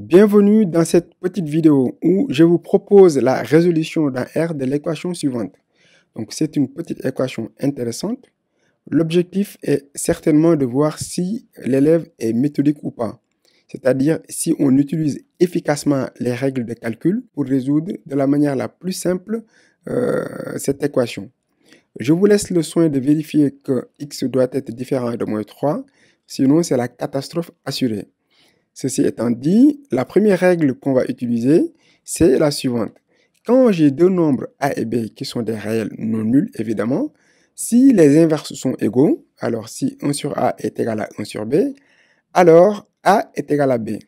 Bienvenue dans cette petite vidéo où je vous propose la résolution d'un R de l'équation suivante. Donc c'est une petite équation intéressante. L'objectif est certainement de voir si l'élève est méthodique ou pas, c'est-à-dire si on utilise efficacement les règles de calcul pour résoudre de la manière la plus simple euh, cette équation. Je vous laisse le soin de vérifier que x doit être différent de moins 3, sinon c'est la catastrophe assurée. Ceci étant dit, la première règle qu'on va utiliser, c'est la suivante. Quand j'ai deux nombres A et B qui sont des réels non nuls, évidemment, si les inverses sont égaux, alors si 1 sur A est égal à 1 sur B, alors A est égal à B.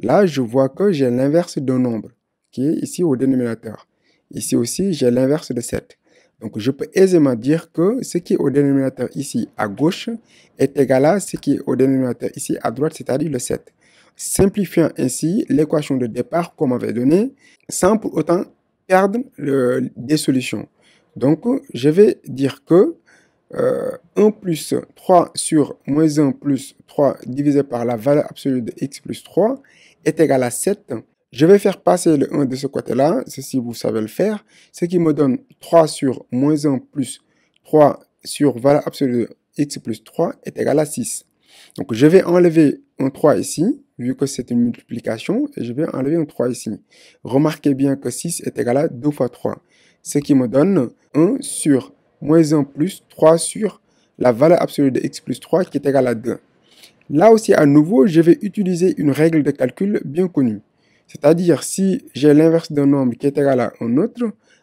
Là, je vois que j'ai l'inverse d'un nombre, qui est ici au dénominateur. Ici aussi, j'ai l'inverse de 7. Donc, je peux aisément dire que ce qui est au dénominateur ici à gauche est égal à ce qui est au dénominateur ici à droite, c'est-à-dire le 7 simplifiant ainsi l'équation de départ qu'on m'avait donnée, sans pour autant perdre des solutions. Donc, je vais dire que 1 euh, plus 3 sur moins 1 plus 3 divisé par la valeur absolue de x plus 3 est égal à 7. Je vais faire passer le 1 de ce côté-là, ceci vous savez le faire, ce qui me donne 3 sur moins 1 plus 3 sur valeur absolue de x plus 3 est égal à 6. Donc, je vais enlever un 3 ici, vu que c'est une multiplication, et je vais enlever un 3 ici. Remarquez bien que 6 est égal à 2 fois 3, ce qui me donne 1 sur moins 1 plus 3 sur la valeur absolue de x plus 3 qui est égale à 2. Là aussi, à nouveau, je vais utiliser une règle de calcul bien connue. C'est-à-dire, si j'ai l'inverse d'un nombre qui est égal à un autre,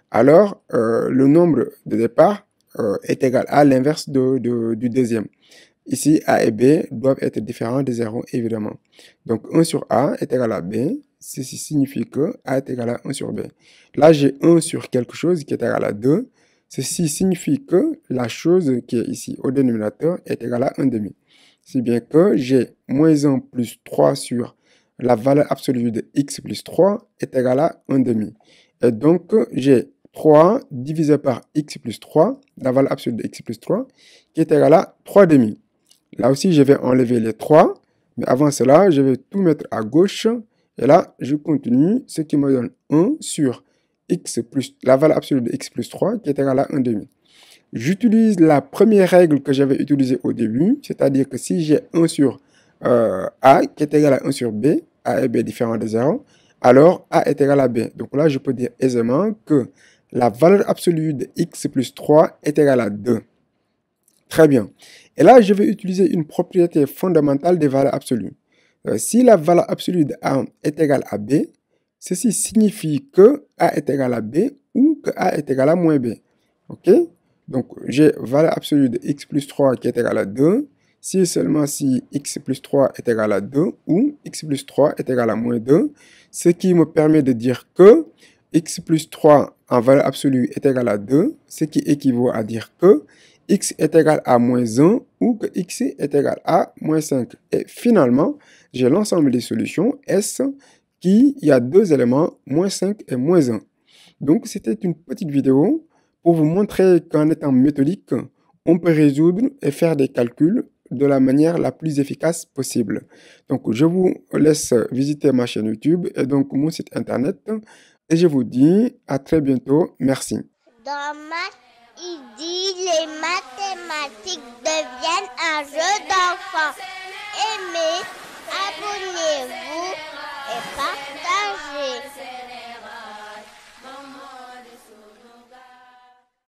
alors euh, le nombre de départ euh, est égal à l'inverse du deuxième. Ici, A et B doivent être différents de 0, évidemment. Donc, 1 sur A est égal à B. Ceci signifie que A est égal à 1 sur B. Là, j'ai 1 sur quelque chose qui est égal à 2. Ceci signifie que la chose qui est ici au dénominateur est égale à 1 demi. Si bien que j'ai moins 1 plus 3 sur la valeur absolue de x plus 3 est égale à 1 demi. Et donc, j'ai 3 divisé par x plus 3, la valeur absolue de x plus 3, qui est égale à 3 demi. Là aussi, je vais enlever les 3. Mais avant cela, je vais tout mettre à gauche. Et là, je continue, ce qui me donne 1 sur x plus, la valeur absolue de x plus 3, qui est égale à 1 demi. J'utilise la première règle que j'avais utilisée au début, c'est-à-dire que si j'ai 1 sur euh, a qui est égal à 1 sur b, a et b différents de 0, alors a est égal à b. Donc là, je peux dire aisément que la valeur absolue de x plus 3 est égale à 2. Très bien. Et là, je vais utiliser une propriété fondamentale des valeurs absolues. Euh, si la valeur absolue de A est égale à B, ceci signifie que A est égal à B ou que A est égal à moins B. OK Donc, j'ai valeur absolue de x plus 3 qui est égale à 2, si seulement si x plus 3 est égal à 2 ou x plus 3 est égal à moins 2, ce qui me permet de dire que x plus 3 en valeur absolue est égal à 2, ce qui équivaut à dire que x est égal à moins 1 ou que x est égal à moins 5. Et finalement, j'ai l'ensemble des solutions S qui, y a deux éléments, moins 5 et moins 1. Donc, c'était une petite vidéo pour vous montrer qu'en étant méthodique, on peut résoudre et faire des calculs de la manière la plus efficace possible. Donc, je vous laisse visiter ma chaîne YouTube et donc mon site internet. Et je vous dis à très bientôt. Merci deviennent un jeu d'enfants. Aimez, abonnez-vous.